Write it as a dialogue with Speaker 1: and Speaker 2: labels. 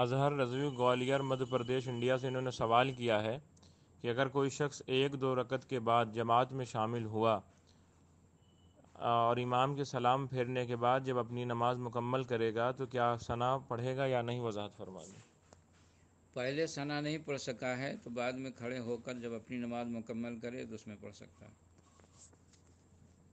Speaker 1: Azhar Razvi Gwalior Madhya Pradesh India से इन्होंने सवाल किया है कि अगर कोई शख्स एक दो रकत के बाद जमात में शामिल हुआ और इमाम के सलाम फेरने के बाद जब अपनी नमाज मुकम्मल करेगा तो क्या सना पढ़ेगा या नहीं वजाहत फरमाएंगे
Speaker 2: पहले सना नहीं पढ़ सका है तो बाद में खड़े होकर जब अपनी नमाज मुकम्मल करे तो उसमें पढ़ सकता है